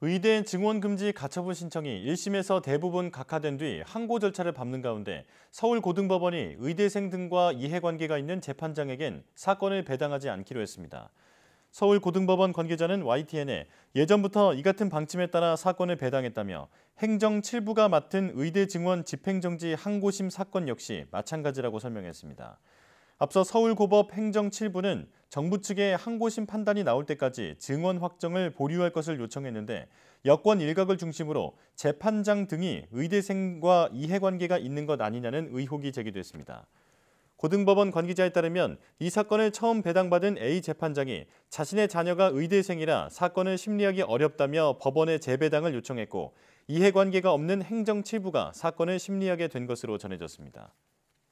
의대 증원금지 가처분 신청이 1심에서 대부분 각하된 뒤 항고 절차를 밟는 가운데 서울고등법원이 의대생 등과 이해관계가 있는 재판장에겐 사건을 배당하지 않기로 했습니다. 서울고등법원 관계자는 YTN에 예전부터 이 같은 방침에 따라 사건을 배당했다며 행정 7부가 맡은 의대 증원 집행정지 항고심 사건 역시 마찬가지라고 설명했습니다. 앞서 서울고법 행정 7부는 정부 측의 항고심 판단이 나올 때까지 증언 확정을 보류할 것을 요청했는데 여권 일각을 중심으로 재판장 등이 의대생과 이해관계가 있는 것 아니냐는 의혹이 제기됐습니다. 고등법원 관계자에 따르면 이 사건을 처음 배당받은 A 재판장이 자신의 자녀가 의대생이라 사건을 심리하기 어렵다며 법원에 재배당을 요청했고 이해관계가 없는 행정치부가 사건을 심리하게 된 것으로 전해졌습니다.